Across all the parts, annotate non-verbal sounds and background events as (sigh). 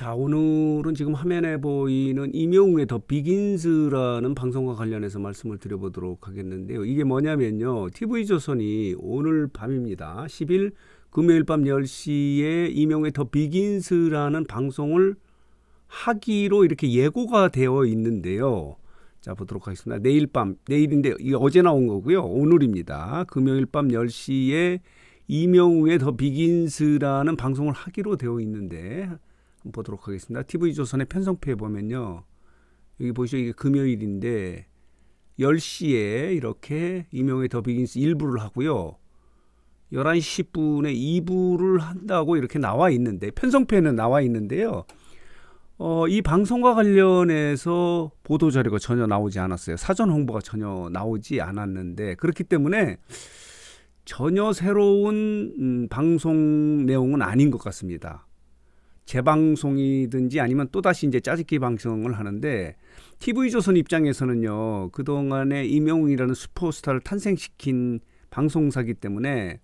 자, 오늘은 지금 화면에 보이는 임영웅의 더 비긴스라는 방송과 관련해서 말씀을 드려보도록 하겠는데요. 이게 뭐냐면요. TV조선이 오늘 밤입니다. 10일 금요일 밤 10시에 임영웅의 더 비긴스라는 방송을 하기로 이렇게 예고가 되어 있는데요. 자, 보도록 하겠습니다. 내일 밤, 내일인데 이게 어제 나온 거고요. 오늘입니다. 금요일 밤 10시에 임영웅의 더 비긴스라는 방송을 하기로 되어 있는데 보도록 하겠습니다. TV조선의 편성표에 보면요. 여기 보시죠. 이게 금요일인데 10시에 이렇게 이명의 더 비긴스 1부를 하고요. 11시 10분에 2부를 한다고 이렇게 나와 있는데 편성표에는 나와 있는데요. 어, 이 방송과 관련해서 보도 자료가 전혀 나오지 않았어요. 사전 홍보가 전혀 나오지 않았는데 그렇기 때문에 전혀 새로운 음, 방송 내용은 아닌 것 같습니다. 재방송이든지 아니면 또다시 이제 짜집기 방송을 하는데 TV조선 입장에서는요. 그동안에 임영웅이라는 슈퍼스타를 탄생시킨 방송사기 때문에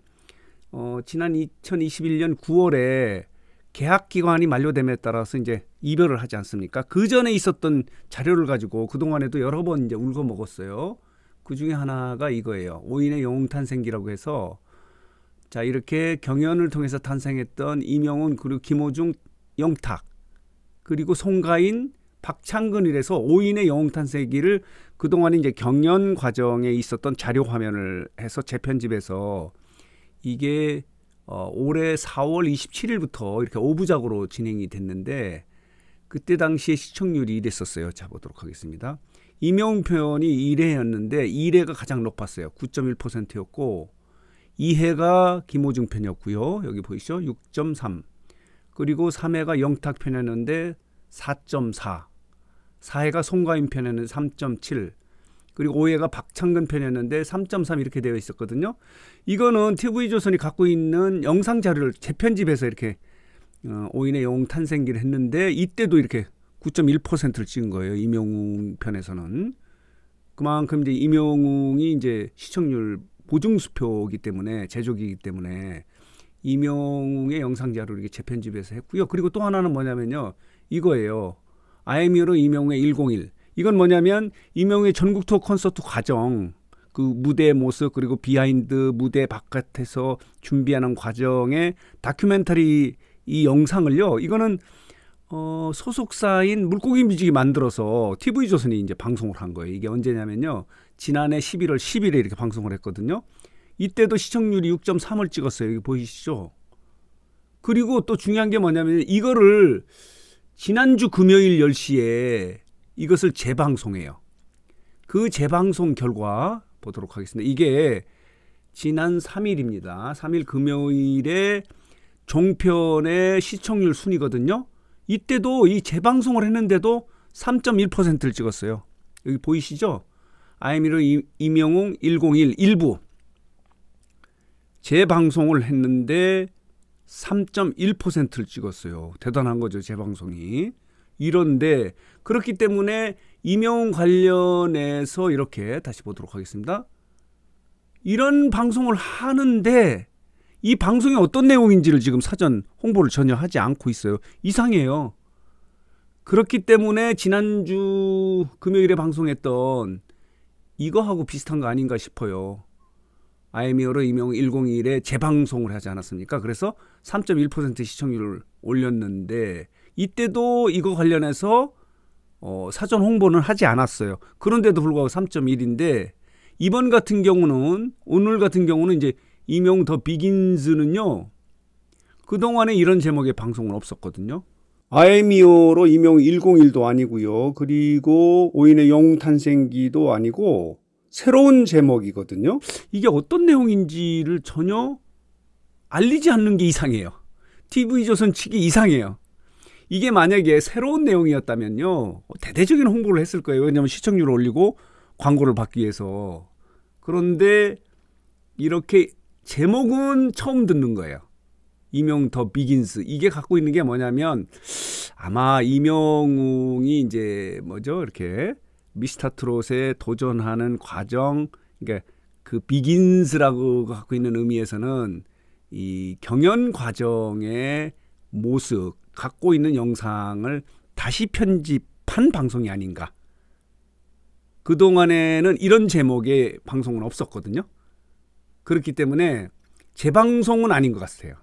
어, 지난 2021년 9월에 계약 기간이 만료됨에 따라서 이제 이별을 하지 않습니까? 그 전에 있었던 자료를 가지고 그 동안에도 여러 번 이제 울고 먹었어요. 그 중에 하나가 이거예요. 오인의 영웅 탄생기라고 해서 자 이렇게 경연을 통해서 탄생했던 이명훈 그리고 김호중 영탁 그리고 송가인 박창근이래서 5인의 영웅 탄생기를 그동안 이제 경연 과정에 있었던 자료 화면을 해서 재편집해서 이게 어, 올해 4월 27일부터 이렇게 5부작으로 진행이 됐는데 그때 당시에 시청률이 이랬었어요. 자 보도록 하겠습니다. 이명훈 표현이 1회였는데 1회가 가장 높았어요. 9.1%였고 2회가 김호중 편이었고요. 여기 보이시죠? 6.3. 그리고 3회가 영탁 편이었는데 4.4. 4회가 송가인 편에는 3.7. 그리고 5회가 박창근 편이었는데 3.3 이렇게 되어 있었거든요. 이거는 TV조선이 갖고 있는 영상 자료를 재편집해서 이렇게 5인의 어, 영웅 탄생기를 했는데 이때도 이렇게 9.1%를 찍은 거예요. 임영웅 편에서는. 그만큼 이제 임영웅이 이제 시청률 보증 수표이기 때문에 제조기이기 때문에 이명웅의 영상 자료를 이렇게 재편집해서 했고요. 그리고 또 하나는 뭐냐면요. 이거예요. IMU로 이명웅의 101. 이건 뭐냐면 이명웅의 전국 투어 콘서트 과정 그 무대 모습 그리고 비하인드 무대 바깥에서 준비하는 과정의 다큐멘터리 이 영상을요. 이거는 어, 소속사인 물고기 뮤직이 만들어서 TV 조선이 이제 방송을 한 거예요. 이게 언제냐면요. 지난해 11월 10일에 이렇게 방송을 했거든요. 이때도 시청률이 6.3을 찍었어요. 여기 보이시죠? 그리고 또 중요한 게 뭐냐면 이거를 지난주 금요일 10시에 이것을 재방송해요. 그 재방송 결과 보도록 하겠습니다. 이게 지난 3일입니다. 3일 금요일에 종편의 시청률 순위거든요. 이때도 이 재방송을 했는데도 3.1%를 찍었어요. 여기 보이시죠? 아이미로 이명웅 101 일부 재방송을 했는데 3.1%를 찍었어요. 대단한 거죠, 재방송이. 이런데 그렇기 때문에 임웅 관련해서 이렇게 다시 보도록 하겠습니다. 이런 방송을 하는데 이 방송이 어떤 내용인지를 지금 사전 홍보를 전혀 하지 않고 있어요. 이상해요. 그렇기 때문에 지난주 금요일에 방송했던 이거하고 비슷한 거 아닌가 싶어요. 아이미어로 이명 101에 재방송을 하지 않았습니까? 그래서 3.1% 시청률을 올렸는데 이때도 이거 관련해서 어, 사전 홍보는 하지 않았어요. 그런데도 불구하고 3.1인데 이번 같은 경우는 오늘 같은 경우는 이제 이명 더 비긴즈는요. 그동안에 이런 제목의 방송은 없었거든요. 아에미오로 이명 101도 아니고요. 그리고 오인의 영웅 탄생기도 아니고 새로운 제목이거든요. 이게 어떤 내용인지를 전혀 알리지 않는 게 이상해요. TV조선 측이 이상해요. 이게 만약에 새로운 내용이었다면요. 대대적인 홍보를 했을 거예요. 왜냐하면 시청률 올리고 광고를 받기 위해서. 그런데 이렇게 제목은 처음 듣는 거예요. 이명 더 비긴스 이게 갖고 있는 게 뭐냐면 아마 이명웅이 이제 뭐죠 이렇게 미스터 트롯에 도전하는 과정 그러니까 그 비긴스라고 갖고 있는 의미에서는 이 경연 과정의 모습 갖고 있는 영상을 다시 편집한 방송이 아닌가. 그동안에는 이런 제목의 방송은 없었거든요. 그렇기 때문에 재방송은 아닌 것 같아요.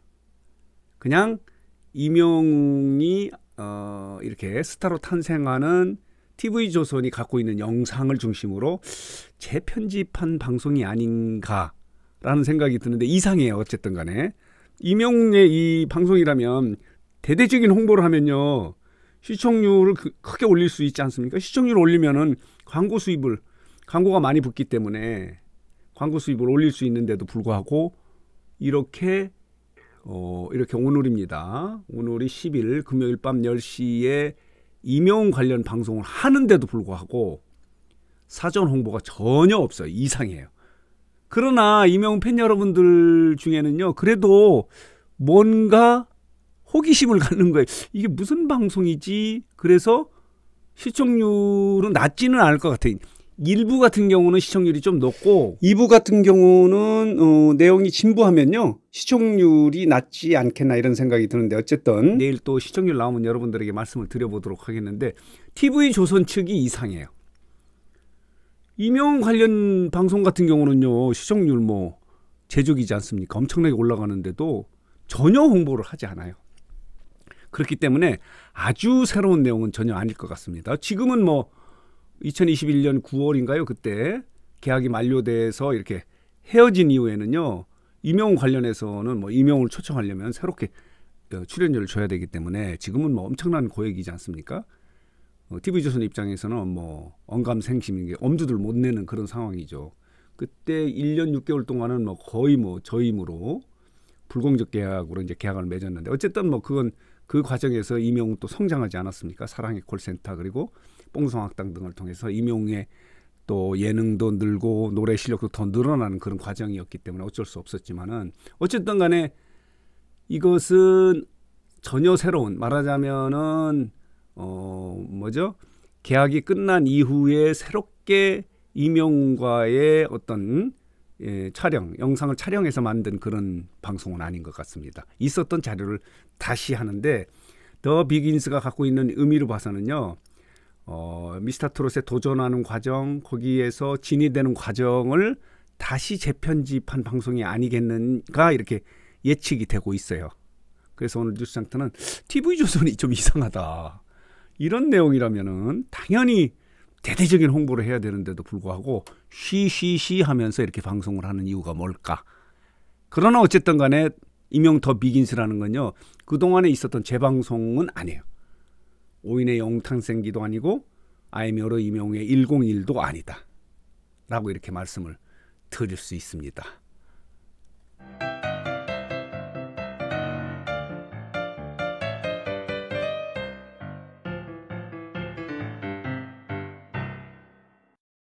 그냥 이명웅이 어, 이렇게 스타로 탄생하는 TV 조선이 갖고 있는 영상을 중심으로 재편집한 방송이 아닌가라는 생각이 드는데 이상해요. 어쨌든 간에 이명웅의 이 방송이라면 대대적인 홍보를 하면요. 시청률을 크게 올릴 수 있지 않습니까? 시청률 올리면은 광고 수입을 광고가 많이 붙기 때문에 광고 수입을 올릴 수 있는데도 불구하고 이렇게 어, 이렇게 오늘입니다. 오늘이 10일 금요일 밤 10시에 임용 관련 방송을 하는데도 불구하고 사전 홍보가 전혀 없어요. 이상해요. 그러나 임용 팬 여러분들 중에는요. 그래도 뭔가 호기심을 (laughs) 갖는 거예요. 이게 무슨 방송이지? 그래서 시청률은 낮지는 않을 것 같아요. 1부 같은 경우는 시청률이 좀 높고 2부 같은 경우는 어, 내용이 진부하면요 시청률이 낮지 않겠나 이런 생각이 드는데 어쨌든 내일 또 시청률 나오면 여러분들에게 말씀을 드려보도록 하겠는데 TV 조선 측이 이상해요. 임용 관련 방송 같은 경우는요 시청률 뭐 제조기지 않습니까 엄청나게 올라가는데도 전혀 홍보를 하지 않아요. 그렇기 때문에 아주 새로운 내용은 전혀 아닐 것 같습니다. 지금은 뭐 2021년 9월인가요? 그때 계약이 만료돼서 이렇게 헤어진 이후에는요. 임용 관련해서는 뭐 임용을 초청하려면 새롭게 어, 출연료를 줘야 되기 때문에 지금은 뭐 엄청난 고액이지 않습니까? 어, TV조선 입장에서는 뭐 언감생심인 게 엄두들 못 내는 그런 상황이죠. 그때 1년 6개월 동안은 뭐 거의 뭐 저임으로 불공적 계약으로 이제 계약을 맺었는데 어쨌든 뭐 그건 그 과정에서 임용은 또 성장하지 않았습니까? 사랑의 콜센터 그리고 뽕송학당 등을 통해서 임용의 또 예능도 늘고 노래 실력도 더 늘어나는 그런 과정이었기 때문에 어쩔 수 없었지만은 어쨌든 간에 이것은 전혀 새로운 말하자면은 어 뭐죠? 계약이 끝난 이후에 새롭게 임용과의 어떤 예, 촬영 영상을 촬영해서 만든 그런 방송은 아닌 것 같습니다. 있었던 자료를 다시 하는데 더 비긴스가 갖고 있는 의미로 봐서는요. 어, 미스터 트롯에 도전하는 과정 거기에서 진이되는 과정을 다시 재편집한 방송이 아니겠는가 이렇게 예측이 되고 있어요. 그래서 오늘 뉴스 장터는 TV 조선이 좀 이상하다. 이런 내용이라면은 당연히 대대적인 홍보를 해야 되는데도 불구하고 쉬쉬쉬 하면서 이렇게 방송을 하는 이유가 뭘까? 그러나 어쨌든 간에 이명 더 비긴스라는 건요. 그동안에 있었던 재방송은 아니에요. 오인의 영탄생기도 아니고 아이며러 이명의 101도 아니다. 라고 이렇게 말씀을 드릴 수 있습니다.